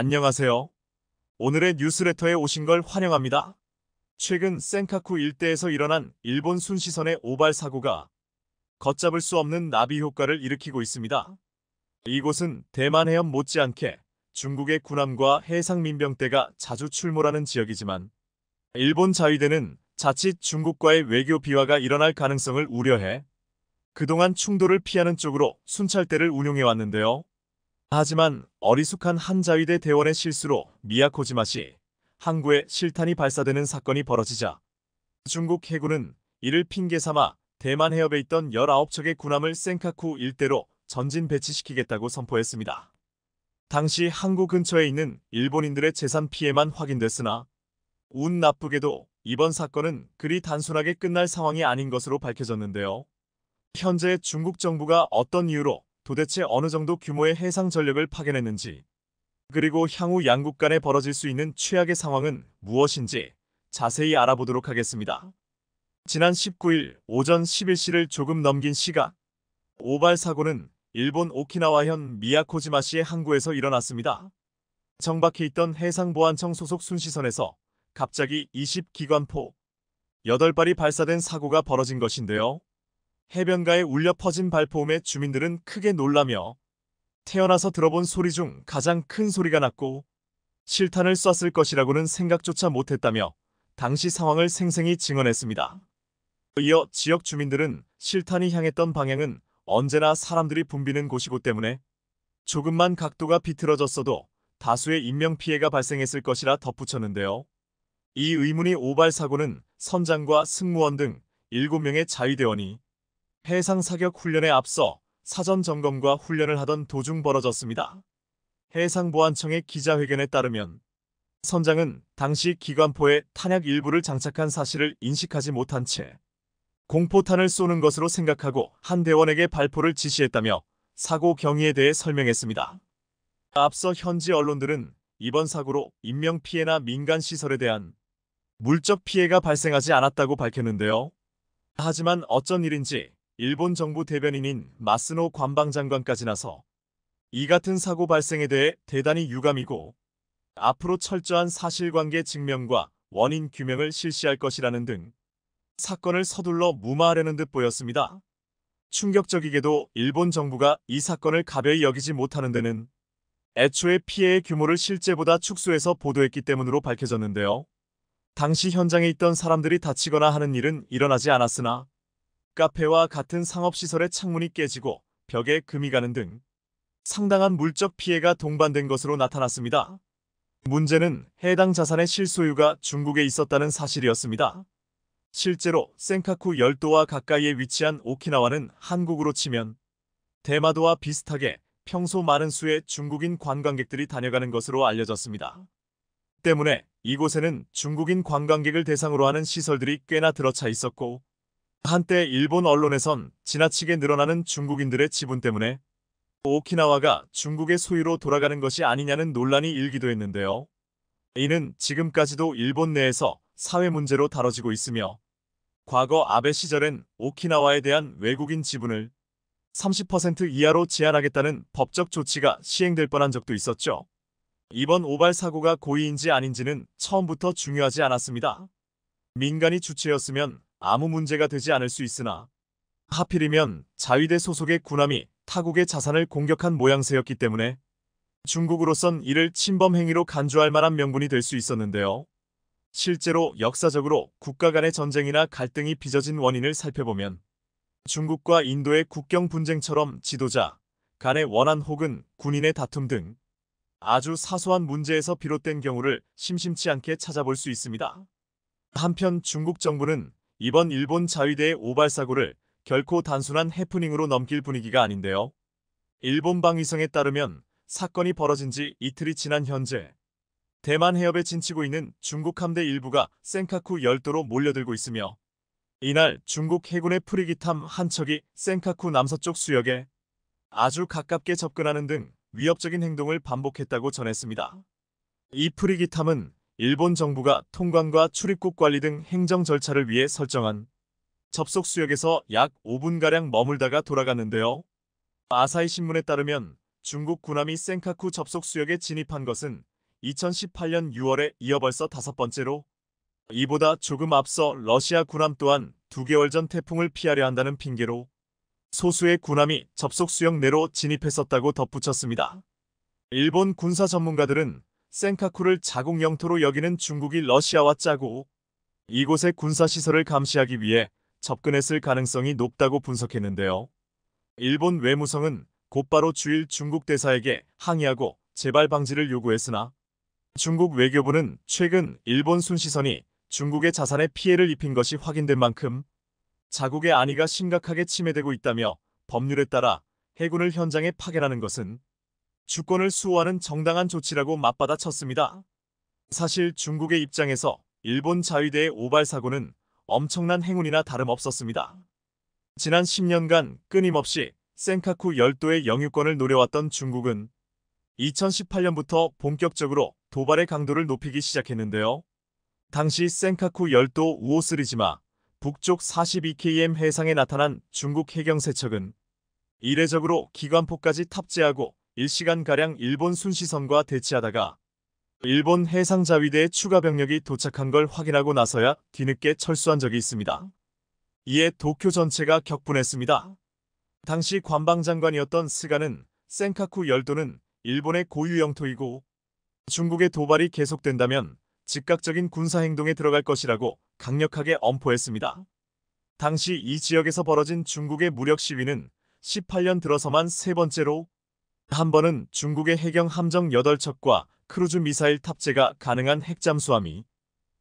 안녕하세요. 오늘의 뉴스레터에 오신 걸 환영합니다. 최근 센카쿠 일대에서 일어난 일본 순시선의 오발 사고가 걷잡을 수 없는 나비 효과를 일으키고 있습니다. 이곳은 대만 해협 못지않게 중국의 군함과 해상민병대가 자주 출몰하는 지역이지만 일본 자위대는 자칫 중국과의 외교 비화가 일어날 가능성을 우려해 그동안 충돌을 피하는 쪽으로 순찰대를 운용해왔는데요. 하지만 어리숙한 한자위대 대원의 실수로 미야코지마 시 항구에 실탄이 발사되는 사건이 벌어지자 중국 해군은 이를 핑계삼아 대만 해협에 있던 19척의 군함을 센카쿠 일대로 전진 배치시키겠다고 선포했습니다. 당시 항구 근처에 있는 일본인들의 재산 피해만 확인됐으나 운 나쁘게도 이번 사건은 그리 단순하게 끝날 상황이 아닌 것으로 밝혀졌는데요. 현재 중국 정부가 어떤 이유로 도대체 어느 정도 규모의 해상 전력을 파견했는지, 그리고 향후 양국 간에 벌어질 수 있는 최악의 상황은 무엇인지 자세히 알아보도록 하겠습니다. 지난 19일 오전 11시를 조금 넘긴 시각, 오발 사고는 일본 오키나와현 미야코지마시의 항구에서 일어났습니다. 정박해 있던 해상보안청 소속 순시선에서 갑자기 20기관포 8발이 발사된 사고가 벌어진 것인데요. 해변가에 울려 퍼진 발포음에 주민들은 크게 놀라며 태어나서 들어본 소리 중 가장 큰 소리가 났고 실탄을 쐈을 것이라고는 생각조차 못했다며 당시 상황을 생생히 증언했습니다. 이어 지역 주민들은 실탄이 향했던 방향은 언제나 사람들이 붐비는 곳이고 때문에 조금만 각도가 비틀어졌어도 다수의 인명피해가 발생했을 것이라 덧붙였는데요. 이 의문이 오발 사고는 선장과 승무원 등 7명의 자위대원이 해상 사격 훈련에 앞서 사전 점검과 훈련을 하던 도중 벌어졌습니다. 해상보안청의 기자회견에 따르면 선장은 당시 기관포에 탄약 일부를 장착한 사실을 인식하지 못한 채 공포탄을 쏘는 것으로 생각하고 한 대원에게 발포를 지시했다며 사고 경위에 대해 설명했습니다. 앞서 현지 언론들은 이번 사고로 인명피해나 민간시설에 대한 물적 피해가 발생하지 않았다고 밝혔는데요. 하지만 어쩐 일인지 일본 정부 대변인인 마스노 관방장관까지 나서 이 같은 사고 발생에 대해 대단히 유감이고 앞으로 철저한 사실관계 증명과 원인 규명을 실시할 것이라는 등 사건을 서둘러 무마하려는 듯 보였습니다. 충격적이게도 일본 정부가 이 사건을 가벼이 여기지 못하는 데는 애초에 피해의 규모를 실제보다 축소해서 보도했기 때문으로 밝혀졌는데요. 당시 현장에 있던 사람들이 다치거나 하는 일은 일어나지 않았으나 카페와 같은 상업시설의 창문이 깨지고 벽에 금이 가는 등 상당한 물적 피해가 동반된 것으로 나타났습니다. 문제는 해당 자산의 실소유가 중국에 있었다는 사실이었습니다. 실제로 센카쿠 열도와 가까이에 위치한 오키나와는 한국으로 치면 대마도와 비슷하게 평소 많은 수의 중국인 관광객들이 다녀가는 것으로 알려졌습니다. 때문에 이곳에는 중국인 관광객을 대상으로 하는 시설들이 꽤나 들어차 있었고 한때 일본 언론에선 지나치게 늘어나는 중국인들의 지분 때문에 오키나와가 중국의 소유로 돌아가는 것이 아니냐는 논란이 일기도 했는데요. 이는 지금까지도 일본 내에서 사회 문제로 다뤄지고 있으며 과거 아베 시절엔 오키나와에 대한 외국인 지분을 30% 이하로 제한하겠다는 법적 조치가 시행될 뻔한 적도 있었죠. 이번 오발 사고가 고의인지 아닌지는 처음부터 중요하지 않았습니다. 민간이 주체였으면 아무 문제가 되지 않을 수 있으나 하필이면 자위대 소속의 군함이 타국의 자산을 공격한 모양새였기 때문에 중국으로선 이를 침범 행위로 간주할 만한 명분이 될 수 있었는데요. 실제로 역사적으로 국가 간의 전쟁이나 갈등이 빚어진 원인을 살펴보면 중국과 인도의 국경 분쟁처럼 지도자 간의 원한 혹은 군인의 다툼 등 아주 사소한 문제에서 비롯된 경우를 심심치 않게 찾아볼 수 있습니다. 한편 중국 정부는 이번 일본 자위대의 오발사고를 결코 단순한 해프닝으로 넘길 분위기가 아닌데요. 일본 방위성에 따르면 사건이 벌어진 지 이틀이 지난 현재 대만 해협에 진치고 있는 중국 함대 일부가 센카쿠 열도로 몰려들고 있으며 이날 중국 해군의 프리기탐 한 척이 센카쿠 남서쪽 수역에 아주 가깝게 접근하는 등 위협적인 행동을 반복했다고 전했습니다. 이 프리기탐은 일본 정부가 통관과 출입국 관리 등 행정 절차를 위해 설정한 접속 수역에서 약 5분가량 머물다가 돌아갔는데요. 아사히 신문에 따르면 중국 군함이 센카쿠 접속 수역에 진입한 것은 2018년 6월에 이어 벌써 다섯 번째로 이보다 조금 앞서 러시아 군함 또한 2개월 전 태풍을 피하려 한다는 핑계로 소수의 군함이 접속 수역 내로 진입했었다고 덧붙였습니다. 일본 군사 전문가들은 센카쿠를 자국 영토로 여기는 중국이 러시아와 짜고 이곳의 군사시설을 감시하기 위해 접근했을 가능성이 높다고 분석했는데요. 일본 외무성은 곧바로 주일 중국 대사에게 항의하고 재발 방지를 요구했으나 중국 외교부는 최근 일본 순시선이 중국의 자산에 피해를 입힌 것이 확인된 만큼 자국의 안위가 심각하게 침해되고 있다며 법률에 따라 해군을 현장에 파견하는 것은 주권을 수호하는 정당한 조치라고 맞받아 쳤습니다. 사실 중국의 입장에서 일본 자위대의 오발 사고는 엄청난 행운이나 다름없었습니다. 지난 10년간 끊임없이 센카쿠 열도의 영유권을 노려왔던 중국은 2018년부터 본격적으로 도발의 강도를 높이기 시작했는데요. 당시 센카쿠 열도 우오스리지마 북쪽 42km 해상에 나타난 중국 해경세척은 이례적으로 기관포까지 탑재하고 1시간가량 일본 순시선과 대치하다가 일본 해상자위대의 추가 병력이 도착한 걸 확인하고 나서야 뒤늦게 철수한 적이 있습니다. 이에 도쿄 전체가 격분했습니다. 당시 관방장관이었던 스가는 센카쿠 열도는 일본의 고유 영토이고 중국의 도발이 계속된다면 즉각적인 군사행동에 들어갈 것이라고 강력하게 엄포했습니다. 당시 이 지역에서 벌어진 중국의 무력 시위는 18년 들어서만 세 번째로 한 번은 중국의 해경 함정 8척과 크루즈 미사일 탑재가 가능한 핵잠수함이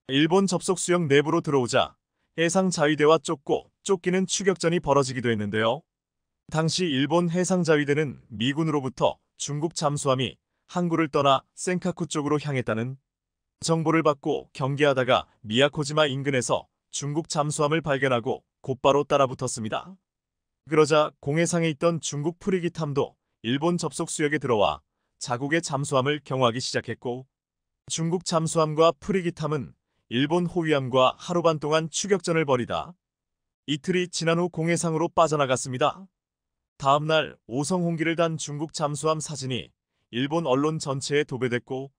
일본 접속 수역 내부로 들어오자 해상 자위대와 쫓고 쫓기는 추격전이 벌어지기도 했는데요. 당시 일본 해상 자위대는 미군으로부터 중국 잠수함이 항구를 떠나 센카쿠 쪽으로 향했다는 정보를 받고 경계하다가 미야코지마 인근에서 중국 잠수함을 발견하고 곧바로 따라붙었습니다. 그러자 공해상에 있던 중국 프리기탐도 일본 접속 수역에 들어와 자국의 잠수함을 경호하기 시작했고 중국 잠수함과 프리기탐은 일본 호위함과 하루반 동안 추격전을 벌이다 이틀이 지난 후 공해상으로 빠져나갔습니다. 다음날 오성홍기를 단 중국 잠수함 사진이 일본 언론 전체에 도배됐고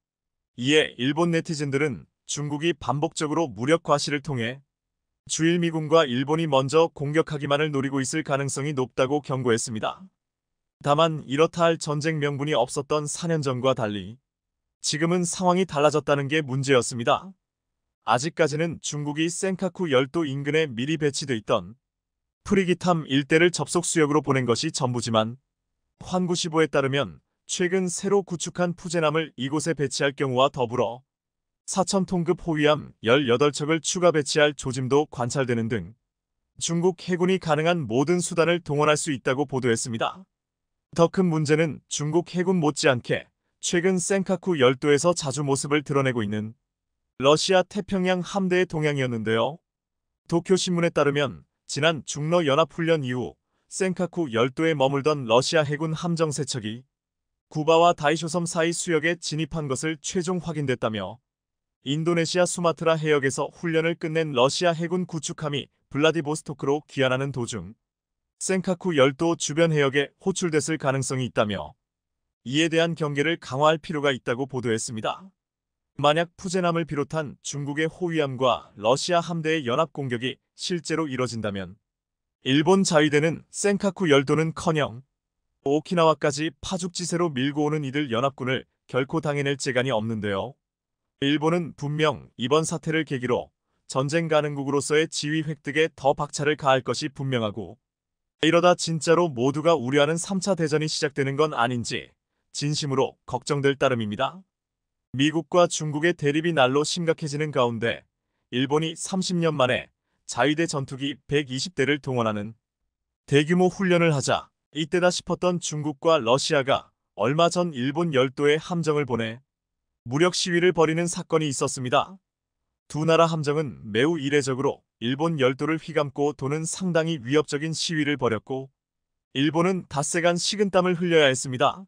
이에 일본 네티즌들은 중국이 반복적으로 무력 과시를 통해 주일미군과 일본이 먼저 공격하기만을 노리고 있을 가능성이 높다고 경고했습니다. 다만 이렇다 할 전쟁 명분이 없었던 4년 전과 달리 지금은 상황이 달라졌다는 게 문제였습니다. 아직까지는 중국이 센카쿠 열도 인근에 미리 배치돼 있던 프리기탐 일대를 접속 수역으로 보낸 것이 전부지만 환구시보에 따르면 최근 새로 구축한 푸제남을 이곳에 배치할 경우와 더불어 사천통급 호위함 18척을 추가 배치할 조짐도 관찰되는 등 중국 해군이 가능한 모든 수단을 동원할 수 있다고 보도했습니다. 더큰 문제는 중국 해군 못지않게 최근 센카쿠 열도에서 자주 모습을 드러내고 있는 러시아 태평양 함대의 동향이었는데요. 도쿄신문에 따르면 지난 중러 연합훈련 이후 센카쿠 열도에 머물던 러시아 해군 함정 세척이 구바와 다이쇼섬 사이 수역에 진입한 것을 최종 확인됐다며 인도네시아 수마트라 해역에서 훈련을 끝낸 러시아 해군 구축함이 블라디보스토크로 귀환하는 도중 센카쿠 열도 주변 해역에 호출됐을 가능성이 있다며 이에 대한 경계를 강화할 필요가 있다고 보도했습니다. 만약 푸제남을 비롯한 중국의 호위함과 러시아 함대의 연합 공격이 실제로 이뤄진다면 일본 자위대는 센카쿠 열도는커녕 오키나와까지 파죽지세로 밀고 오는 이들 연합군을 결코 당해낼 재간이 없는데요. 일본은 분명 이번 사태를 계기로 전쟁 가능국으로서의 지위 획득에 더 박차를 가할 것이 분명하고 이러다 진짜로 모두가 우려하는 3차 대전이 시작되는 건 아닌지 진심으로 걱정될 따름입니다. 미국과 중국의 대립이 날로 심각해지는 가운데 일본이 30년 만에 자위대 전투기 120대를 동원하는 대규모 훈련을 하자 이때다 싶었던 중국과 러시아가 얼마 전 일본 열도에 함정을 보내 무력 시위를 벌이는 사건이 있었습니다. 두 나라 함정은 매우 이례적으로 일본 열도를 휘감고 도는 상당히 위협적인 시위를 벌였고 일본은 닷새간 식은땀을 흘려야 했습니다.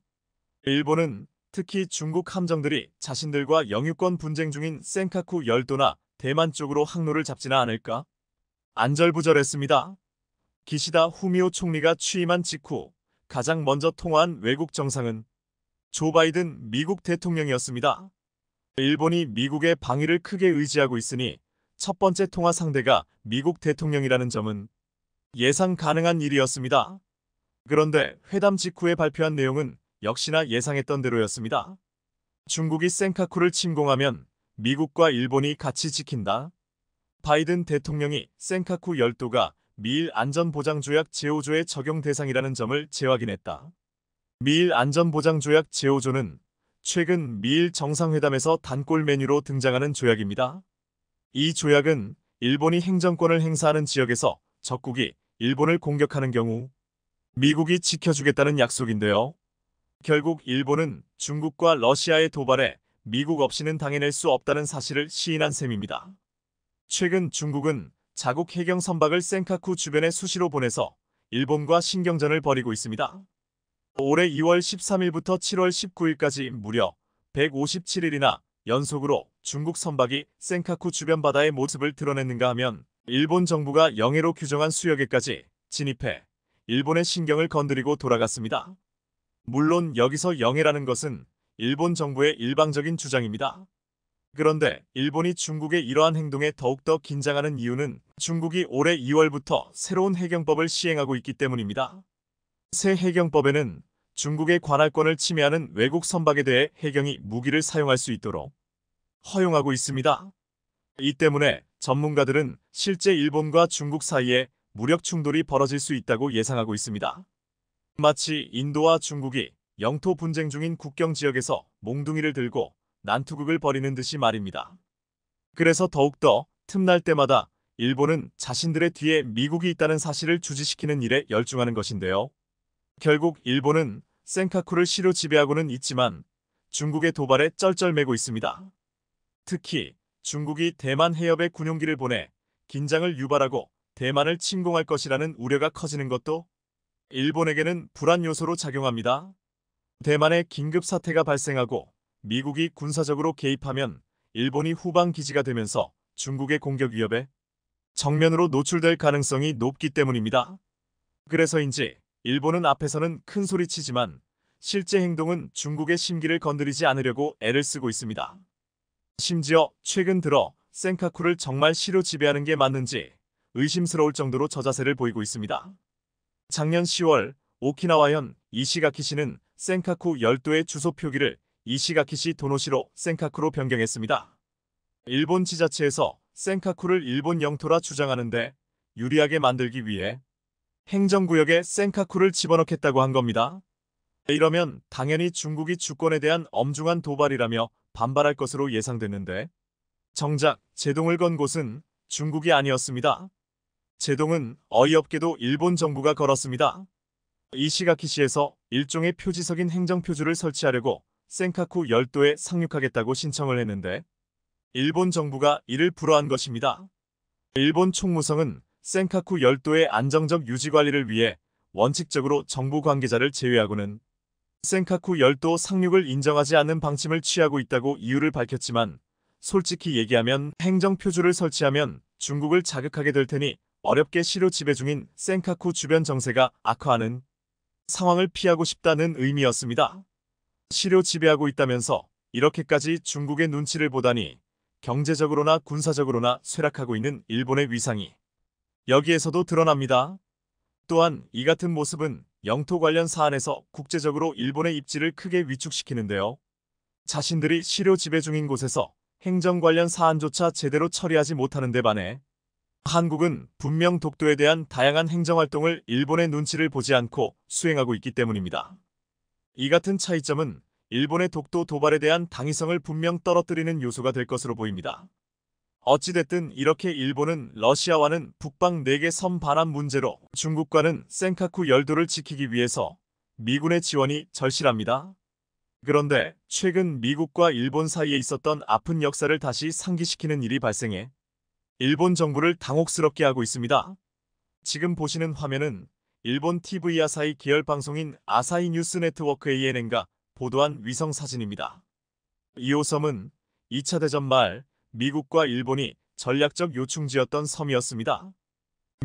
일본은 특히 중국 함정들이 자신들과 영유권 분쟁 중인 센카쿠 열도나 대만 쪽으로 항로를 잡지나 않을까 안절부절했습니다. 기시다 후미오 총리가 취임한 직후 가장 먼저 통화한 외국 정상은 조 바이든 미국 대통령이었습니다. 일본이 미국의 방위를 크게 의지하고 있으니 첫 번째 통화 상대가 미국 대통령이라는 점은 예상 가능한 일이었습니다. 그런데 회담 직후에 발표한 내용은 역시나 예상했던 대로였습니다. 중국이 센카쿠를 침공하면 미국과 일본이 같이 지킨다. 바이든 대통령이 센카쿠 열도가 미일 안전보장조약 제5조의 적용 대상이라는 점을 재확인했다. 미일 안전보장조약 제5조는 최근 미일 정상회담에서 단골 메뉴로 등장하는 조약입니다. 이 조약은 일본이 행정권을 행사하는 지역에서 적국이 일본을 공격하는 경우 미국이 지켜주겠다는 약속인데요. 결국 일본은 중국과 러시아의 도발에 미국 없이는 당해낼 수 없다는 사실을 시인한 셈입니다. 최근 중국은 자국 해경 선박을 센카쿠 주변에 수시로 보내서 일본과 신경전을 벌이고 있습니다. 올해 2월 13일부터 7월 19일까지 무려 157일이나 연속으로 중국 선박이 센카쿠 주변 바다의 모습을 드러냈는가 하면 일본 정부가 영해로 규정한 수역에까지 진입해 일본의 신경을 건드리고 돌아갔습니다. 물론 여기서 영해라는 것은 일본 정부의 일방적인 주장입니다. 그런데 일본이 중국의 이러한 행동에 더욱더 긴장하는 이유는 중국이 올해 2월부터 새로운 해경법을 시행하고 있기 때문입니다. 새 해경법에는 중국의 관할권을 침해하는 외국 선박에 대해 해경이 무기를 사용할 수 있도록 허용하고 있습니다. 이 때문에 전문가들은 실제 일본과 중국 사이에 무력 충돌이 벌어질 수 있다고 예상하고 있습니다. 마치 인도와 중국이 영토 분쟁 중인 국경 지역에서 몽둥이를 들고 난투극을 벌이는 듯이 말입니다. 그래서 더욱더 틈날 때마다 일본은 자신들의 뒤에 미국이 있다는 사실을 주지시키는 일에 열중하는 것인데요. 결국 일본은 센카쿠를 시로 지배하고는 있지만 중국의 도발에 쩔쩔매고 있습니다. 특히 중국이 대만 해협에 군용기를 보내 긴장을 유발하고 대만을 침공할 것이라는 우려가 커지는 것도 일본에게는 불안 요소로 작용합니다. 대만에 긴급 사태가 발생하고 미국이 군사적으로 개입하면 일본이 후방 기지가 되면서 중국의 공격 위협에 정면으로 노출될 가능성이 높기 때문입니다. 그래서인지 일본은 앞에서는 큰 소리치지만 실제 행동은 중국의 심기를 건드리지 않으려고 애를 쓰고 있습니다. 심지어 최근 들어 센카쿠를 정말 시로 지배하는 게 맞는지 의심스러울 정도로 저자세를 보이고 있습니다. 작년 10월 오키나와현 이시가키시는 센카쿠 열도의 주소 표기를 이시가키시 도노시로 센카쿠로 변경했습니다. 일본 지자체에서 센카쿠를 일본 영토라 주장하는데 유리하게 만들기 위해 행정구역에 센카쿠를 집어넣겠다고 한 겁니다. 이러면 당연히 중국이 주권에 대한 엄중한 도발이라며 반발할 것으로 예상됐는데 정작 제동을 건 곳은 중국이 아니었습니다. 제동은 어이없게도 일본 정부가 걸었습니다. 이시가키시에서 일종의 표지석인 행정표주를 설치하려고 센카쿠 열도에 상륙하겠다고 신청을 했는데 일본 정부가 이를 불허한 것입니다. 일본 총무성은 센카쿠 열도의 안정적 유지관리를 위해 원칙적으로 정부 관계자를 제외하고는 센카쿠 열도 상륙을 인정하지 않는 방침을 취하고 있다고 이유를 밝혔지만 솔직히 얘기하면 행정표주를 설치하면 중국을 자극하게 될 테니 어렵게 시료 지배 중인 센카쿠 주변 정세가 악화하는 상황을 피하고 싶다는 의미였습니다. 시료 지배하고 있다면서 이렇게까지 중국의 눈치를 보다니 경제적으로나 군사적으로나 쇠락하고 있는 일본의 위상이 여기에서도 드러납니다. 또한 이 같은 모습은 영토 관련 사안에서 국제적으로 일본의 입지를 크게 위축시키는데요. 자신들이 실효 지배 중인 곳에서 행정 관련 사안조차 제대로 처리하지 못하는 데 반해 한국은 분명 독도에 대한 다양한 행정활동을 일본의 눈치를 보지 않고 수행하고 있기 때문입니다. 이 같은 차이점은 일본의 독도 도발에 대한 당위성을 분명 떨어뜨리는 요소가 될 것으로 보입니다. 어찌됐든 이렇게 일본은 러시아와는 북방 4개 섬 반환 문제로 중국과는 센카쿠 열도를 지키기 위해서 미군의 지원이 절실합니다. 그런데 최근 미국과 일본 사이에 있었던 아픈 역사를 다시 상기시키는 일이 발생해 일본 정부를 당혹스럽게 하고 있습니다. 지금 보시는 화면은 일본 TV 아사히 계열 방송인 아사히 뉴스 네트워크 a n n 과 보도한 위성 사진입니다. 이호섬은 2차 대전 말 미국과 일본이 전략적 요충지였던 섬이었습니다.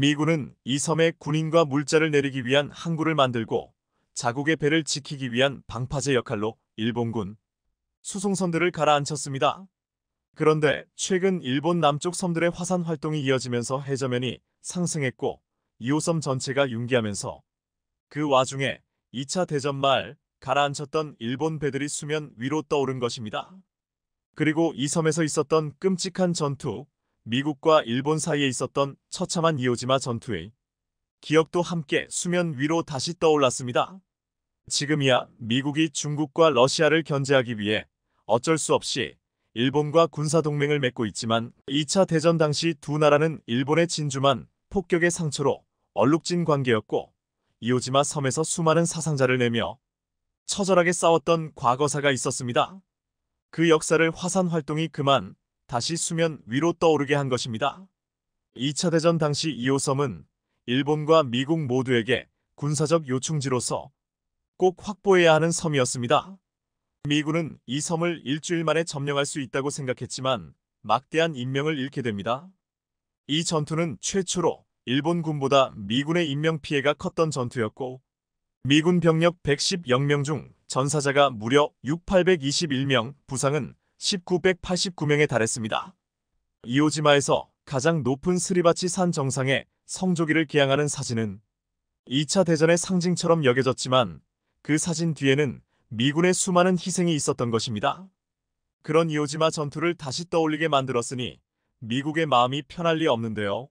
미군은 이 섬에 군인과 물자를 내리기 위한 항구를 만들고 자국의 배를 지키기 위한 방파제 역할로 일본군 수송선들을 가라앉혔습니다. 그런데 최근 일본 남쪽 섬들의 화산 활동이 이어지면서 해저면이 상승했고 2호섬 전체가 융기하면서 그 와중에 2차 대전 말 가라앉혔던 일본 배들이 수면 위로 떠오른 것입니다. 그리고 이 섬에서 있었던 끔찍한 전투, 미국과 일본 사이에 있었던 처참한 이오지마 전투의 기억도 함께 수면 위로 다시 떠올랐습니다. 지금이야 미국이 중국과 러시아를 견제하기 위해 어쩔 수 없이 일본과 군사동맹을 맺고 있지만 2차 대전 당시 두 나라는 일본의 진주만 폭격의 상처로 얼룩진 관계였고 이오지마 섬에서 수많은 사상자를 내며 처절하게 싸웠던 과거사가 있었습니다. 그 역사를 화산 활동이 그만 다시 수면 위로 떠오르게 한 것입니다. 2차 대전 당시 이호섬은 일본과 미국 모두에게 군사적 요충지로서 꼭 확보해야 하는 섬이었습니다. 미군은 이 섬을 일주일 만에 점령할 수 있다고 생각했지만 막대한 인명을 잃게 됩니다. 이 전투는 최초로 일본군보다 미군의 인명 피해가 컸던 전투였고 미군 병력 110여 명중 전사자가 무려 6,821명, 부상은 1989명에 달했습니다. 이오지마에서 가장 높은 스리바치 산 정상에 성조기를 기양하는 사진은 2차 대전의 상징처럼 여겨졌지만 그 사진 뒤에는 미군의 수많은 희생이 있었던 것입니다. 그런 이오지마 전투를 다시 떠올리게 만들었으니 미국의 마음이 편할 리 없는데요.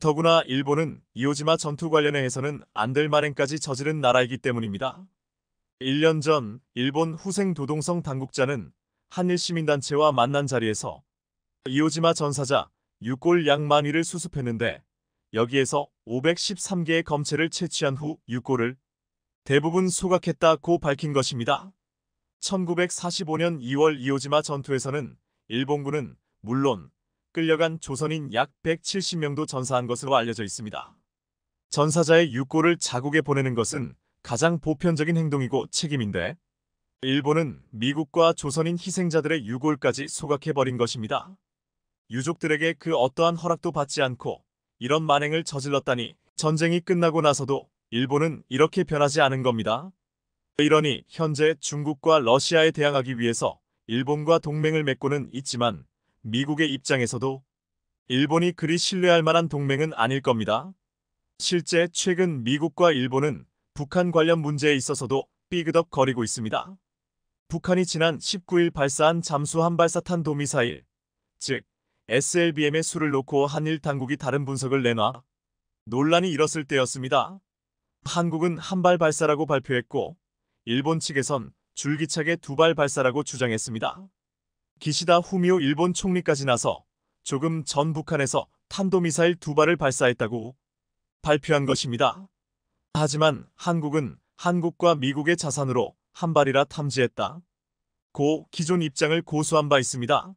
더구나 일본은 이오지마 전투 관련해서는 안될 마랭까지 저지른 나라이기 때문입니다. 1년 전 일본 후생 도동성 당국자는 한일 시민단체와 만난 자리에서 이오지마 전사자 6골 양 만위를 수습했는데 여기에서 513개의 검체를 채취한 후 6골을 대부분 소각했다고 밝힌 것입니다. 1945년 2월 이오지마 전투에서는 일본군은 물론 끌려간 조선인 약 170명도 전사한 것으로 알려져 있습니다. 전사자의 6골을 자국에 보내는 것은 가장 보편적인 행동이고 책임인데 일본은 미국과 조선인 희생자들의 유골까지 소각해버린 것입니다. 유족들에게 그 어떠한 허락도 받지 않고 이런 만행을 저질렀다니 전쟁이 끝나고 나서도 일본은 이렇게 변하지 않은 겁니다. 이러니 현재 중국과 러시아에 대항하기 위해서 일본과 동맹을 맺고는 있지만 미국의 입장에서도 일본이 그리 신뢰할 만한 동맹은 아닐 겁니다. 실제 최근 미국과 일본은 북한 관련 문제에 있어서도 삐그덕거리고 있습니다. 북한이 지난 19일 발사한 잠수 한발사탄 도미사일, 즉 SLBM의 수를 놓고 한일 당국이 다른 분석을 내놔 논란이 일었을 때였습니다. 한국은 한 발 발사라고 발표했고 일본 측에선 줄기차게 두 발 발사라고 주장했습니다. 기시다 후미오 일본 총리까지 나서 조금 전 북한에서 탄도미사일 두 발을 발사했다고 발표한 것입니다. 하지만 한국은 한국과 미국의 자산으로 한 발이라 탐지했다. 고 기존 입장을 고수한 바 있습니다.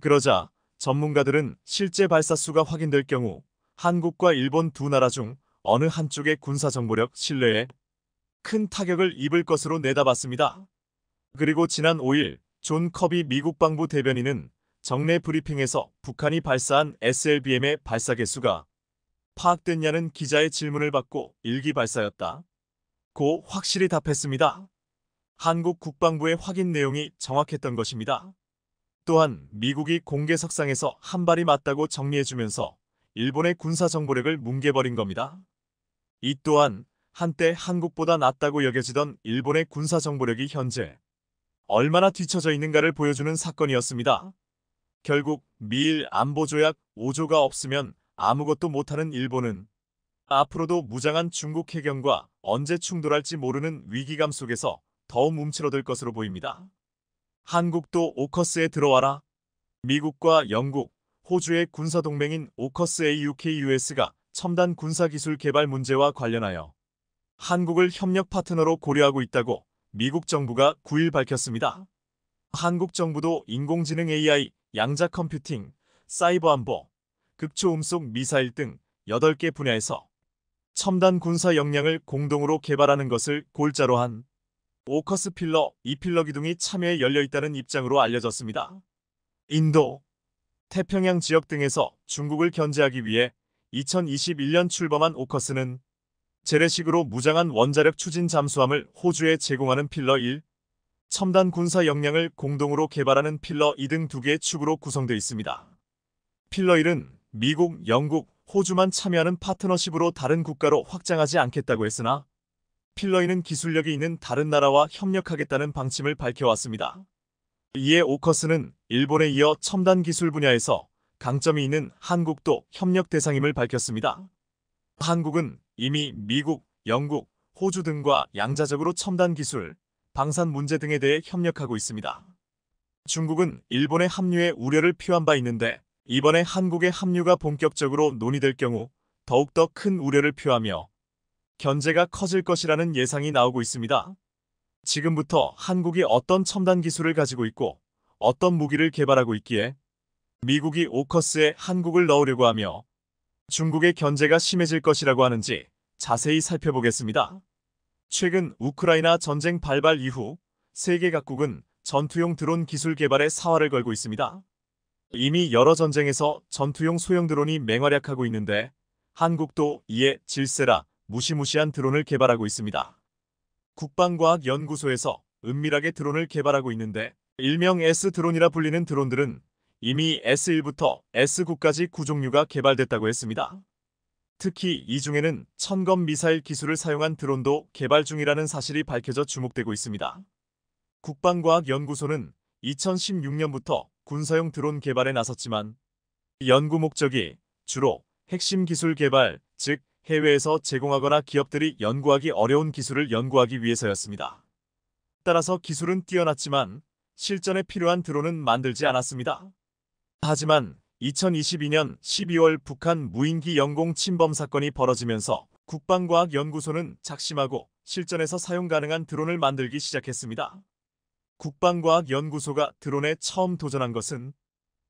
그러자 전문가들은 실제 발사수가 확인될 경우 한국과 일본 두 나라 중 어느 한쪽의 군사정보력 신뢰에 큰 타격을 입을 것으로 내다봤습니다. 그리고 지난 5일 존 커비 미국 방부 대변인은 정례 브리핑에서 북한이 발사한 SLBM의 발사 개수가 파악됐냐는 기자의 질문을 받고 일기발사였다. 고 확실히 답했습니다. 한국 국방부의 확인 내용이 정확했던 것입니다. 또한 미국이 공개석상에서 한 발이 맞다고 정리해주면서 일본의 군사정보력을 뭉개버린 겁니다. 이 또한 한때 한국보다 낫다고 여겨지던 일본의 군사정보력이 현재 얼마나 뒤처져 있는가를 보여주는 사건이었습니다. 결국 미일 안보조약 5조가 없으면 아무것도 못하는 일본은 앞으로도 무장한 중국 해경과 언제 충돌할지 모르는 위기감 속에서 더욱 움츠러들 것으로 보입니다. 한국도 오커스에 들어와라. 미국과 영국, 호주의 군사동맹인 오커스 AUKUS가 첨단 군사기술 개발 문제와 관련하여 한국을 협력 파트너로 고려하고 있다고 미국 정부가 9일 밝혔습니다. 한국 정부도 인공지능 AI, 양자 컴퓨팅, 사이버 안보, 극초음속 미사일 등 8개 분야에서 첨단 군사 역량을 공동으로 개발하는 것을 골자로 한 오커스 필러, 이필러 기둥이 참여에 열려있다는 입장으로 알려졌습니다. 인도, 태평양 지역 등에서 중국을 견제하기 위해 2021년 출범한 오커스는 재래식으로 무장한 원자력 추진 잠수함을 호주에 제공하는 필러 1, 첨단 군사 역량을 공동으로 개발하는 필러 2등2 개의 축으로 구성되어 있습니다. 필러 1은 미국, 영국, 호주만 참여하는 파트너십으로 다른 국가로 확장하지 않겠다고 했으나 필러인은 기술력이 있는 다른 나라와 협력하겠다는 방침을 밝혀왔습니다. 이에 오커스는 일본에 이어 첨단 기술 분야에서 강점이 있는 한국도 협력 대상임을 밝혔습니다. 한국은 이미 미국, 영국, 호주 등과 양자적으로 첨단 기술, 방산 문제 등에 대해 협력하고 있습니다. 중국은 일본의 합류에 우려를 표한 바 있는데 이번에 한국의 합류가 본격적으로 논의될 경우 더욱더 큰 우려를 표하며 견제가 커질 것이라는 예상이 나오고 있습니다. 지금부터 한국이 어떤 첨단 기술을 가지고 있고 어떤 무기를 개발하고 있기에 미국이 오커스에 한국을 넣으려고 하며 중국의 견제가 심해질 것이라고 하는지 자세히 살펴보겠습니다. 최근 우크라이나 전쟁 발발 이후 세계 각국은 전투용 드론 기술 개발에 사활을 걸고 있습니다. 이미 여러 전쟁에서 전투용 소형 드론이 맹활약하고 있는데 한국도 이에 질세라 무시무시한 드론을 개발하고 있습니다. 국방과학연구소에서 은밀하게 드론을 개발하고 있는데 일명 S드론이라 불리는 드론들은 이미 S1부터 S9까지 9종류가 개발됐다고 했습니다. 특히 이 중에는 천검 미사일 기술을 사용한 드론도 개발 중이라는 사실이 밝혀져 주목되고 있습니다. 국방과학연구소는 2016년부터 군사용 드론 개발에 나섰지만 연구 목적이 주로 핵심 기술 개발, 즉 해외에서 제공하거나 기업들이 연구하기 어려운 기술을 연구하기 위해서였습니다. 따라서 기술은 뛰어났지만 실전에 필요한 드론은 만들지 않았습니다. 하지만 2022년 12월 북한 무인기 영공 침범 사건이 벌어지면서 국방과학연구소는 작심하고 실전에서 사용 가능한 드론을 만들기 시작했습니다. 국방과학연구소가 드론에 처음 도전한 것은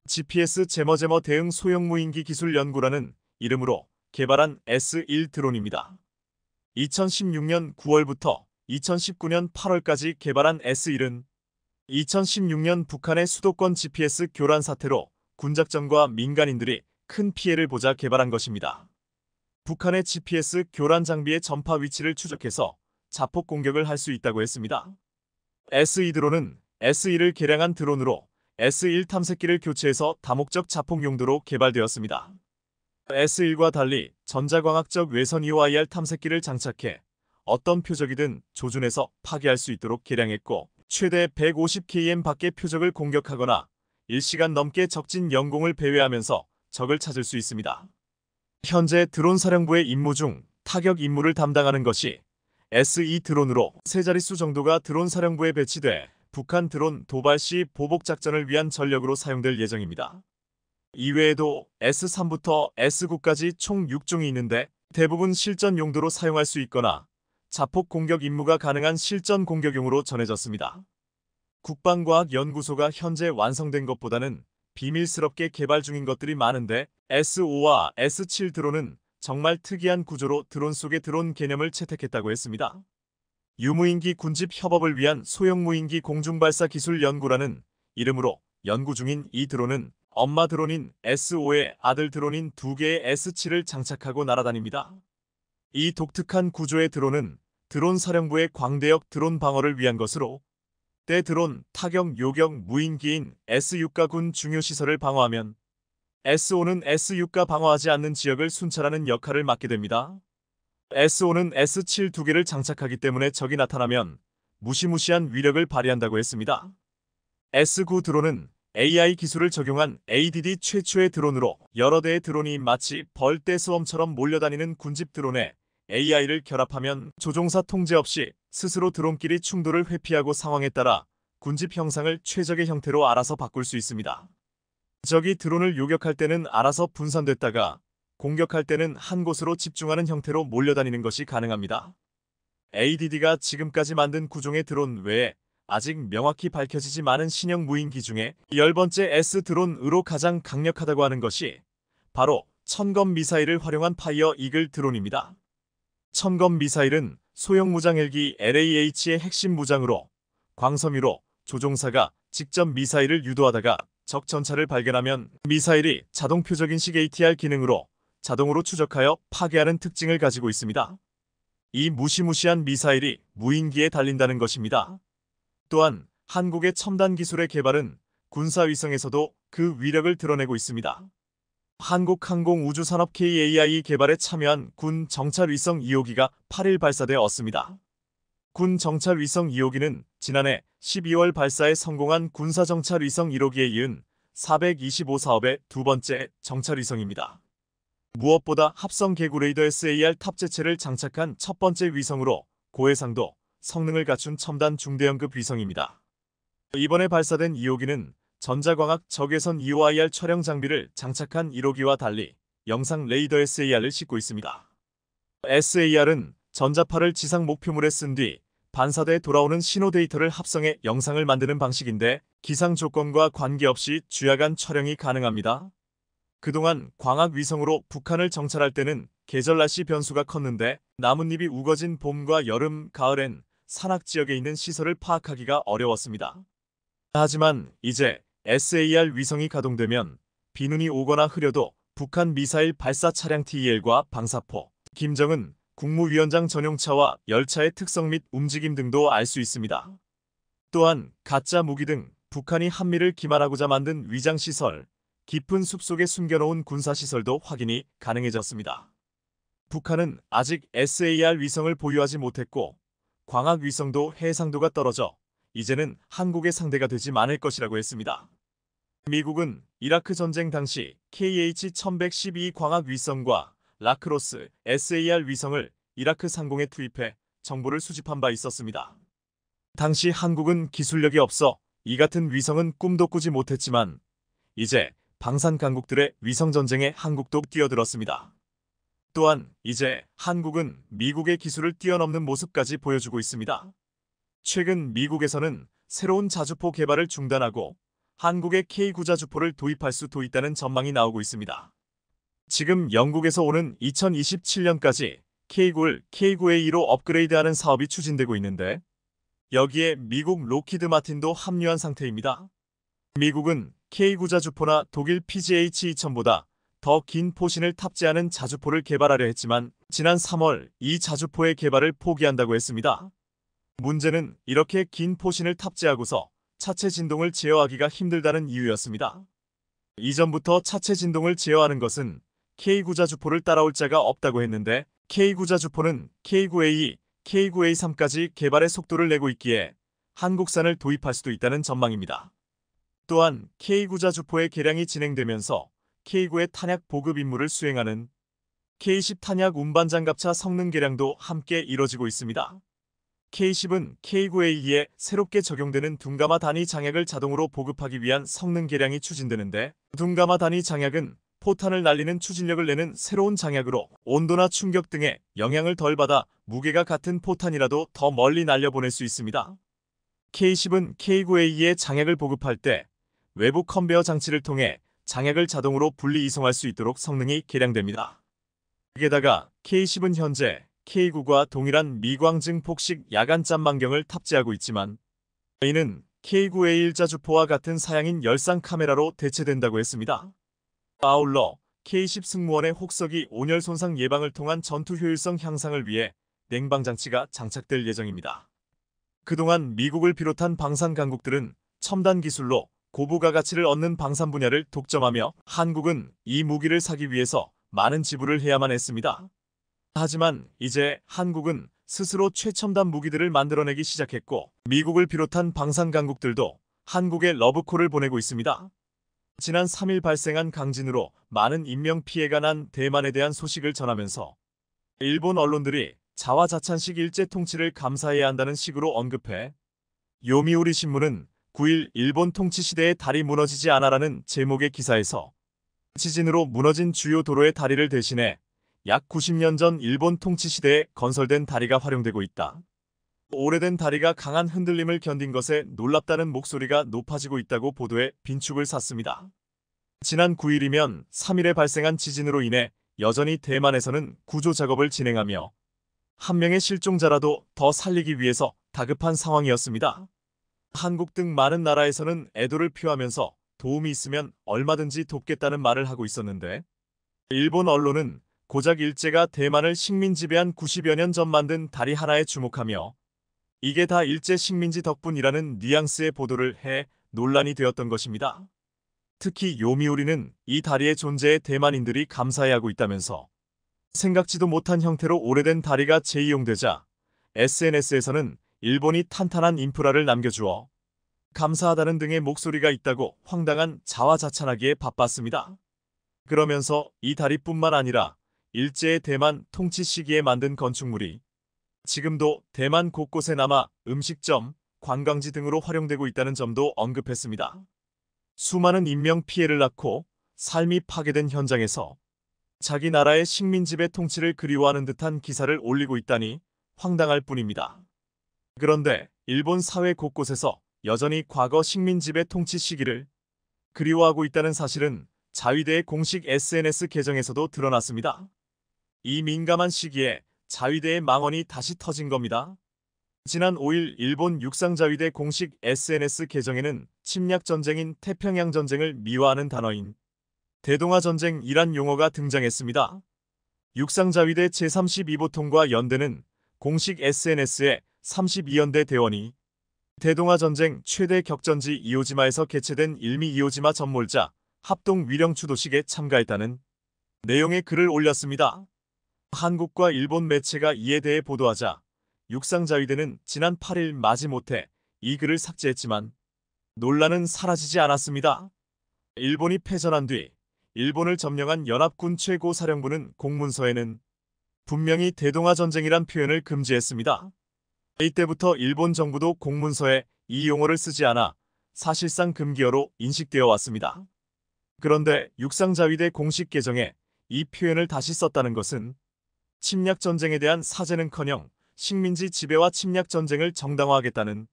GPS 제머제머 대응 소형 무인기 기술 연구라는 이름으로 개발한 S1 드론입니다. 2016년 9월부터 2019년 8월까지 개발한 S1은 2016년 북한의 수도권 GPS 교란 사태로 군작전과 민간인들이 큰 피해를 보자 개발한 것입니다. 북한의 GPS 교란 장비의 전파 위치를 추적해서 자폭 공격을 할 수 있다고 했습니다. s e 드론은 s e 를 개량한 드론으로 S1 탐색기를 교체해서 다목적 자폭 용도로 개발되었습니다. S1과 달리 전자광학적 외선 EOIR 탐색기를 장착해 어떤 표적이든 조준해서 파괴할 수 있도록 개량했고 최대 150km 밖의 표적을 공격하거나 1시간 넘게 적진 영공을 배회하면서 적을 찾을 수 있습니다. 현재 드론 사령부의 임무 중 타격 임무를 담당하는 것이 S2 e 드론으로 세자릿수 정도가 드론 사령부에 배치돼 북한 드론 도발 시 보복 작전을 위한 전력으로 사용될 예정입니다. 이외에도 S3부터 S9까지 총 6종이 있는데 대부분 실전 용도로 사용할 수 있거나 자폭 공격 임무가 가능한 실전 공격용으로 전해졌습니다. 국방과학연구소가 현재 완성된 것보다는 비밀스럽게 개발 중인 것들이 많은데 S5와 S7 드론은 정말 특이한 구조로 드론 속의 드론 개념을 채택했다고 했습니다. 유무인기 군집 협업을 위한 소형무인기 공중발사 기술 연구라는 이름으로 연구 중인 이 드론은 엄마 드론인 S5에 아들 드론인 두 개의 S7을 장착하고 날아다닙니다. 이 독특한 구조의 드론은 드론 사령부의 광대역 드론 방어를 위한 것으로 때 드론, 타격, 요격, 무인기인 S6가군 중요시설을 방어하면 S5는 S6과 방어하지 않는 지역을 순찰하는 역할을 맡게 됩니다. S5는 S7 두 개를 장착하기 때문에 적이 나타나면 무시무시한 위력을 발휘한다고 했습니다. S9 드론은 AI 기술을 적용한 ADD 최초의 드론으로 여러 대의 드론이 마치 벌떼수엄처럼 몰려다니는 군집 드론에 AI를 결합하면 조종사 통제 없이 스스로 드론끼리 충돌을 회피하고 상황에 따라 군집 형상을 최적의 형태로 알아서 바꿀 수 있습니다. 적이 드론을 요격할 때는 알아서 분산됐다가 공격할 때는 한 곳으로 집중하는 형태로 몰려다니는 것이 가능합니다. ADD가 지금까지 만든 구종의 드론 외에 아직 명확히 밝혀지지 않은 신형 무인기 중에 열 번째 S 드론으로 가장 강력하다고 하는 것이 바로 천검 미사일을 활용한 파이어 이글 드론입니다. 천검 미사일은 소형 무장 헬기 LAH의 핵심 무장으로 광섬유로 조종사가 직접 미사일을 유도하다가 적 전차를 발견하면 미사일이 자동 표적인 식 ATR 기능으로 자동으로 추적하여 파괴하는 특징을 가지고 있습니다. 이 무시무시한 미사일이 무인기에 달린다는 것입니다. 또한 한국의 첨단 기술의 개발은 군사위성에서도 그 위력을 드러내고 있습니다. 한국항공우주산업 KAI 개발에 참여한 군 정찰위성 2호기가 8일 발사되었습니다. 군 정찰 위성 2호기는 지난해 12월 발사에 성공한 군사 정찰 위성 1호기에 이은 425 사업의 두 번째 정찰 위성입니다. 무엇보다 합성 개구 레이더 SAR 탑재체를 장착한 첫 번째 위성으로 고해상도, 성능을 갖춘 첨단 중대형급 위성입니다. 이번에 발사된 2호기는 전자광학 적외선 EOIR 촬영 장비를 장착한 1호기와 달리 영상 레이더 SAR을 싣고 있습니다. SAR은 전자파를 지상 목표물에 쓴 뒤 반사대에 돌아오는 신호 데이터를 합성해 영상을 만드는 방식인데 기상 조건과 관계없이 주야간 촬영이 가능합니다. 그동안 광학 위성으로 북한을 정찰할 때는 계절 날씨 변수가 컸는데 나뭇잎이 우거진 봄과 여름, 가을엔 산악 지역에 있는 시설을 파악하기가 어려웠습니다. 하지만 이제 SAR 위성이 가동되면 비눈이 오거나 흐려도 북한 미사일 발사 차량 TEL과 방사포, 김정은, 국무위원장 전용차와 열차의 특성 및 움직임 등도 알 수 있습니다. 또한 가짜 무기 등 북한이 한미를 기만하고자 만든 위장시설, 깊은 숲속에 숨겨놓은 군사시설도 확인이 가능해졌습니다. 북한은 아직 SAR 위성을 보유하지 못했고 광학 위성도 해상도가 떨어져 이제는 한국의 상대가 되지 않을 것이라고 했습니다. 미국은 이라크 전쟁 당시 KH-1112 광학 위성과 라크로스 SAR 위성을 이라크 상공에 투입해 정보를 수집한 바 있었습니다. 당시 한국은 기술력이 없어 이 같은 위성은 꿈도 꾸지 못했지만 이제 방산 강국들의 위성 전쟁에 한국도 뛰어들었습니다. 또한 이제 한국은 미국의 기술을 뛰어넘는 모습까지 보여주고 있습니다. 최근 미국에서는 새로운 자주포 개발을 중단하고 한국의 K9 자주포를 도입할 수도 있다는 전망이 나오고 있습니다. 지금 영국에서 오는 2027년까지 K9을 K9A2로 업그레이드하는 사업이 추진되고 있는데 여기에 미국 로키드 마틴도 합류한 상태입니다. 미국은 K9 자주포나 독일 PGH-2000보다 더 긴 포신을 탑재하는 자주포를 개발하려 했지만 지난 3월 이 자주포의 개발을 포기한다고 했습니다. 문제는 이렇게 긴 포신을 탑재하고서 차체 진동을 제어하기가 힘들다는 이유였습니다. 이전부터 차체 진동을 제어하는 것은 K9 자주포를 따라올 자가 없다고 했는데 K9 자주포는 k 9 a K9A3까지 개발의 속도를 내고 있기에 한국산을 도입할 수도 있다는 전망입니다. 또한 K9 자주포의 개량이 진행되면서 K9의 탄약 보급 임무를 수행하는 K10 탄약 운반 장갑차 성능 개량도 함께 이뤄지고 있습니다. K10은 K9A에 2 새롭게 적용되는 둔가마 단위 장약을 자동으로 보급하기 위한 성능 개량이 추진되는데 둔가마 단위 장약은 포탄을 날리는 추진력을 내는 새로운 장약으로 온도나 충격 등의 영향을 덜 받아 무게가 같은 포탄이라도 더 멀리 날려보낼 수 있습니다. K10은 K9A의 2 장약을 보급할 때 외부 컨베어 장치를 통해 장약을 자동으로 분리 이송할 수 있도록 성능이 개량됩니다. 게다가 K10은 현재 K9과 동일한 미광증 폭식 야간 짬망경을 탑재하고 있지만 a 는 K9A1 자주포와 같은 사양인 열상 카메라로 대체된다고 했습니다. 아울러 K10 승무원의 혹석이 온열 손상 예방을 통한 전투 효율성 향상을 위해 냉방 장치가 장착될 예정입니다. 그동안 미국을 비롯한 방산 강국들은 첨단 기술로 고부가 가치를 얻는 방산 분야를 독점하며 한국은 이 무기를 사기 위해서 많은 지불을 해야만 했습니다. 하지만 이제 한국은 스스로 최첨단 무기들을 만들어내기 시작했고 미국을 비롯한 방산 강국들도 한국에 러브콜을 보내고 있습니다. 지난 3일 발생한 강진으로 많은 인명 피해가 난 대만에 대한 소식을 전하면서 일본 언론들이 자화자찬식 일제 통치를 감사해야 한다는 식으로 언급해 요미우리 신문은 9일 일본 통치 시대의 달이 무너지지 않아라는 제목의 기사에서 지진으로 무너진 주요 도로의 다리를 대신해 약 90년 전 일본 통치 시대에 건설된 다리가 활용되고 있다. 오래된 다리가 강한 흔들림을 견딘 것에 놀랍다는 목소리가 높아지고 있다고 보도해 빈축을 샀습니다. 지난 9일이면 3일에 발생한 지진으로 인해 여전히 대만에서는 구조 작업을 진행하며 한 명의 실종자라도 더 살리기 위해서 다급한 상황이었습니다. 한국 등 많은 나라에서는 애도를 표하면서 도움이 있으면 얼마든지 돕겠다는 말을 하고 있었는데 일본 언론은 고작 일제가 대만을 식민 지배한 90여 년 전 만든 다리 하나에 주목하며 이게 다 일제 식민지 덕분이라는 뉘앙스의 보도를 해 논란이 되었던 것입니다. 특히 요미우리는 이 다리의 존재에 대만인들이 감사해하고 있다면서 생각지도 못한 형태로 오래된 다리가 재이용되자 SNS에서는 일본이 탄탄한 인프라를 남겨주어 감사하다는 등의 목소리가 있다고 황당한 자화자찬하기에 바빴습니다. 그러면서 이 다리뿐만 아니라 일제의 대만 통치 시기에 만든 건축물이 지금도 대만 곳곳에 남아 음식점, 관광지 등으로 활용되고 있다는 점도 언급했습니다. 수많은 인명 피해를 낳고 삶이 파괴된 현장에서 자기 나라의 식민지배 통치를 그리워하는 듯한 기사를 올리고 있다니 황당할 뿐입니다. 그런데 일본 사회 곳곳에서 여전히 과거 식민지배 통치 시기를 그리워하고 있다는 사실은 자위대의 공식 SNS 계정에서도 드러났습니다. 이 민감한 시기에 자위대의 망언이 다시 터진 겁니다. 지난 5일 일본 육상자위대 공식 SNS 계정에는 침략전쟁인 태평양전쟁을 미화하는 단어인 대동아전쟁이란 용어가 등장했습니다. 육상자위대 제32보통과 연대는 공식 SNS에 32연대 대원이 대동아전쟁 최대 격전지 이오지마에서 개최된 일미 이오지마 전몰자 합동 위령추도식에 참가했다는 내용의 글을 올렸습니다. 한국과 일본 매체가 이에 대해 보도하자 육상자위대는 지난 8일 마지못해 이 글을 삭제했지만 논란은 사라지지 않았습니다. 일본이 패전한 뒤 일본을 점령한 연합군 최고사령부는 공문서에는 분명히 대동아 전쟁이란 표현을 금지했습니다. 이때부터 일본 정부도 공문서에 이 용어를 쓰지 않아 사실상 금기어로 인식되어 왔습니다. 그런데 육상자위대 공식 계정에 이 표현을 다시 썼다는 것은 침략 전쟁에 대한 사제는커녕 식민지 지배와 침략 전쟁을 정당화하겠다는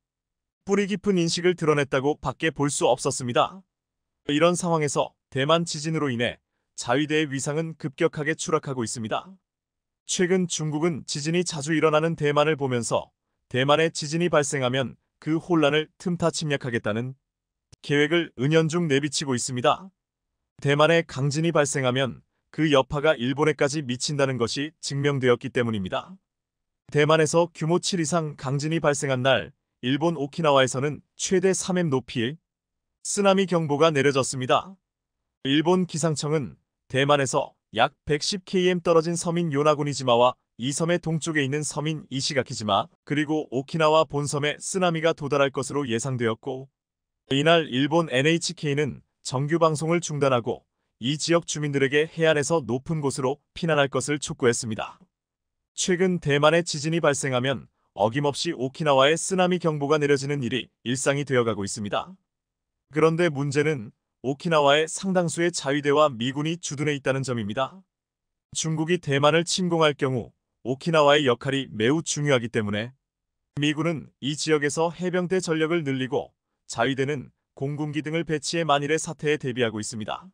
뿌리 깊은 인식을 드러냈다고 밖에 볼 수 없었습니다. 이런 상황에서 대만 지진으로 인해 자위대의 위상은 급격하게 추락하고 있습니다. 최근 중국은 지진이 자주 일어나는 대만을 보면서 대만에 지진이 발생하면 그 혼란을 틈타 침략하겠다는 계획을 은연중 내비치고 있습니다. 대만에 강진이 발생하면 그 여파가 일본에까지 미친다는 것이 증명되었기 때문입니다. 대만에서 규모 7 이상 강진이 발생한 날 일본 오키나와에서는 최대 3m 높이의 쓰나미 경보가 내려졌습니다. 일본 기상청은 대만에서 약 110km 떨어진 섬인 요나군이지마와 이 섬의 동쪽에 있는 섬인 이시가키지마 그리고 오키나와 본섬에 쓰나미가 도달할 것으로 예상되었고 이날 일본 NHK는 정규 방송을 중단하고 이 지역 주민들에게 해안에서 높은 곳으로 피난할 것을 촉구했습니다. 최근 대만에 지진이 발생하면 어김없이 오키나와에 쓰나미 경보가 내려지는 일이 일상이 되어가고 있습니다. 그런데 문제는 오키나와의 상당수의 자위대와 미군이 주둔해 있다는 점입니다. 중국이 대만을 침공할 경우 오키나와의 역할이 매우 중요하기 때문에 미군은 이 지역에서 해병대 전력을 늘리고 자위대는 공군기 등을 배치해 만일의 사태에 대비하고 있습니다.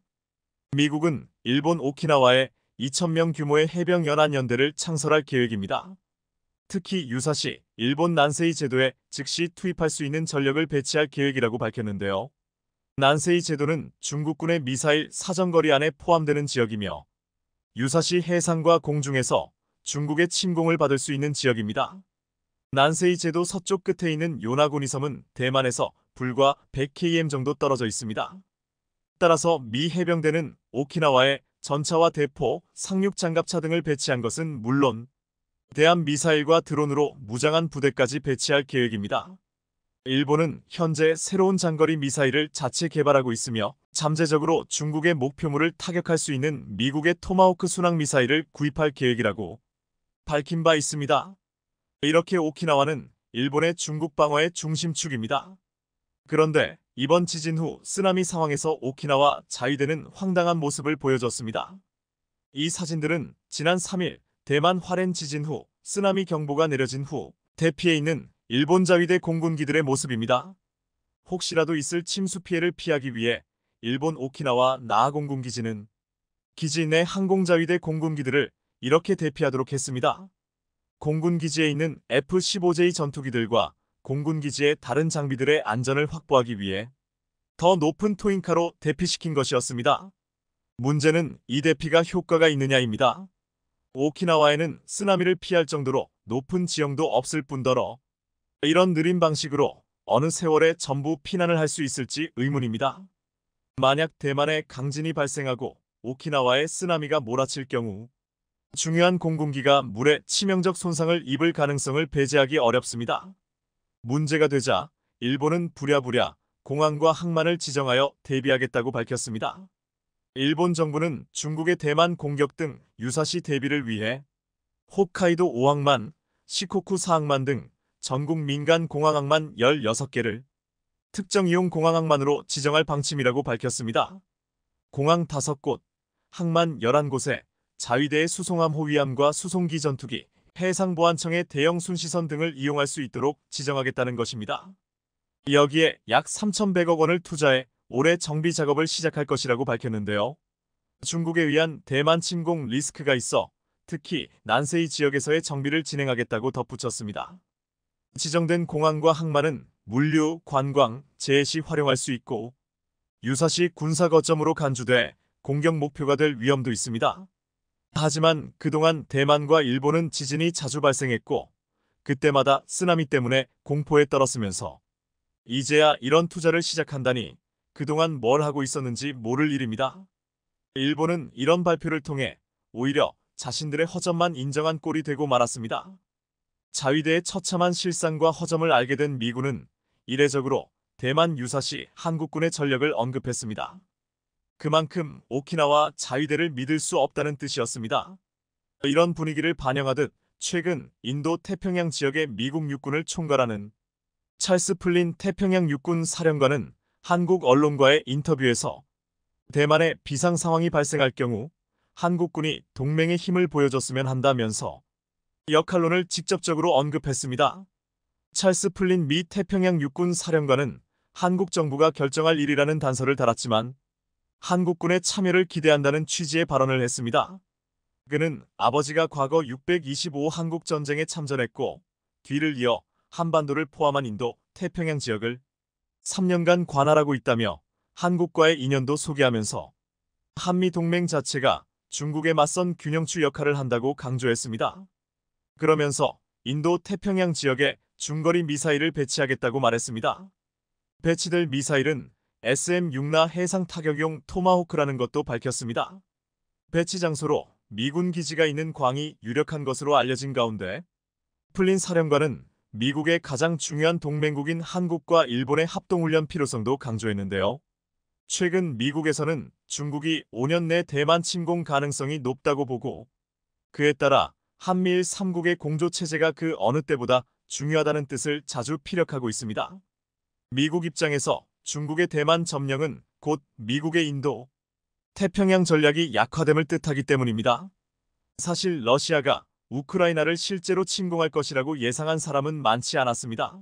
미국은 일본 오키나와에 2,000명 규모의 해병연안연대를 창설할 계획입니다. 특히 유사시 일본 난세이 제도에 즉시 투입할 수 있는 전력을 배치할 계획이라고 밝혔는데요. 난세이 제도는 중국군의 미사일 사정거리 안에 포함되는 지역이며 유사시 해상과 공중에서 중국의 침공을 받을 수 있는 지역입니다. 난세이 제도 서쪽 끝에 있는 요나군이섬은 대만에서 불과 100km 정도 떨어져 있습니다. 따라서 미 해병대는 오키나와에 전차와 대포, 상륙 장갑차 등을 배치한 것은 물론 대한 미사일과 드론으로 무장한 부대까지 배치할 계획입니다. 일본은 현재 새로운 장거리 미사일을 자체 개발하고 있으며 잠재적으로 중국의 목표물을 타격할 수 있는 미국의 토마호크 순항 미사일을 구입할 계획이라고 밝힌 바 있습니다. 이렇게 오키나와는 일본의 중국 방어의 중심축입니다. 그런데 이번 지진 후 쓰나미 상황에서 오키나와 자위대는 황당한 모습을 보여줬습니다. 이 사진들은 지난 3일 대만 화롄 지진 후 쓰나미 경보가 내려진 후 대피해 있는 일본 자위대 공군기들의 모습입니다. 혹시라도 있을 침수 피해를 피하기 위해 일본 오키나와 나아 공군기지는 기지 내 항공자위대 공군기들을 이렇게 대피하도록 했습니다. 공군기지에 있는 F-15J 전투기들과 공군기지의 다른 장비들의 안전을 확보하기 위해 더 높은 토잉카로 대피시킨 것이었습니다. 문제는 이 대피가 효과가 있느냐입니다. 오키나와에는 쓰나미를 피할 정도로 높은 지형도 없을 뿐더러 이런 느린 방식으로 어느 세월에 전부 피난을 할 수 있을지 의문입니다. 만약 대만에 강진이 발생하고 오키나와에 쓰나미가 몰아칠 경우 중요한 공군기가 물에 치명적 손상을 입을 가능성을 배제하기 어렵습니다. 문제가 되자 일본은 부랴부랴 공항과 항만을 지정하여 대비하겠다고 밝혔습니다. 일본 정부는 중국의 대만 공격 등 유사시 대비를 위해 홋카이도 5항만, 시코쿠 4항만 등 전국 민간 공항항만 16개를 특정 이용 공항항만으로 지정할 방침이라고 밝혔습니다. 공항 5곳, 항만 11곳에 자위대의 수송함 호위함과 수송기 전투기, 해상보안청의 대형 순시선 등을 이용할 수 있도록 지정하겠다는 것입니다. 여기에 약 3,100억 원을 투자해 올해 정비 작업을 시작할 것이라고 밝혔는데요. 중국에 의한 대만 침공 리스크가 있어 특히 난세이 지역에서의 정비를 진행하겠다고 덧붙였습니다. 지정된 공항과 항만은 물류, 관광, 제시 활용할 수 있고 유사시 군사 거점으로 간주돼 공격 목표가 될 위험도 있습니다. 하지만 그동안 대만과 일본은 지진이 자주 발생했고 그때마다 쓰나미 때문에 공포에 떨었으면서 이제야 이런 투자를 시작한다니 그동안 뭘 하고 있었는지 모를 일입니다. 일본은 이런 발표를 통해 오히려 자신들의 허점만 인정한 꼴이 되고 말았습니다. 자위대의 처참한 실상과 허점을 알게 된 미군은 이례적으로 대만 유사시 한국군의 전력을 언급했습니다. 그만큼 오키나와 자위대를 믿을 수 없다는 뜻이었습니다. 이런 분위기를 반영하듯 최근 인도 태평양 지역의 미국 육군을 총괄하는 찰스 플린 태평양 육군 사령관은 한국 언론과의 인터뷰에서 대만의 비상 상황이 발생할 경우 한국군이 동맹의 힘을 보여줬으면 한다면서 역할론을 직접적으로 언급했습니다. 찰스 플린 미 태평양 육군 사령관은 한국 정부가 결정할 일이라는 단서를 달았지만 한국군의 참여를 기대한다는 취지의 발언을 했습니다. 그는 아버지가 과거 625 한국전쟁에 참전했고 뒤를 이어 한반도를 포함한 인도, 태평양 지역을 3년간 관할하고 있다며 한국과의 인연도 소개하면서 한미동맹 자체가 중국에 맞선 균형추 역할을 한다고 강조했습니다. 그러면서 인도 태평양 지역에 중거리 미사일을 배치하겠다고 말했습니다. 배치될 미사일은 SM-6라 해상 타격용 토마호크라는 것도 밝혔습니다. 배치 장소로 미군 기지가 있는 광이 유력한 것으로 알려진 가운데 플린 사령관은 미국의 가장 중요한 동맹국인 한국과 일본의 합동훈련 필요성도 강조했는데요. 최근 미국에서는 중국이 5년 내 대만 침공 가능성이 높다고 보고 그에 따라 한미일 3국의 공조체제가 그 어느 때보다 중요하다는 뜻을 자주 피력하고 있습니다. 미국 입장에서 중국의 대만 점령은 곧 미국의 인도, 태평양 전략이 약화됨을 뜻하기 때문입니다. 사실 러시아가 우크라이나를 실제로 침공할 것이라고 예상한 사람은 많지 않았습니다.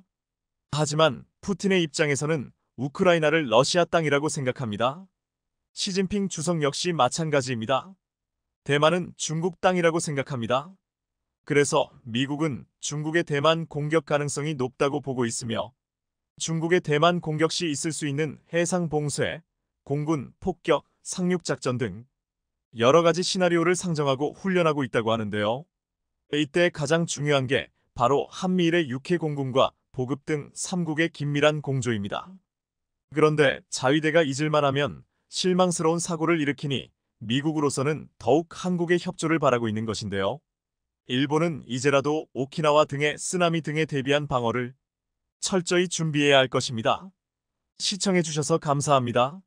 하지만 푸틴의 입장에서는 우크라이나를 러시아 땅이라고 생각합니다. 시진핑 주석 역시 마찬가지입니다. 대만은 중국 땅이라고 생각합니다. 그래서 미국은 중국의 대만 공격 가능성이 높다고 보고 있으며 중국의 대만 공격 시 있을 수 있는 해상 봉쇄, 공군, 폭격, 상륙작전 등 여러 가지 시나리오를 상정하고 훈련하고 있다고 하는데요. 이때 가장 중요한 게 바로 한미일의 육해 공군과 보급 등 3국의 긴밀한 공조입니다. 그런데 자위대가 잊을만하면 실망스러운 사고를 일으키니 미국으로서는 더욱 한국의 협조를 바라고 있는 것인데요. 일본은 이제라도 오키나와 등의 쓰나미 등에 대비한 방어를 철저히 준비해야 할 것입니다. 시청해주셔서 감사합니다.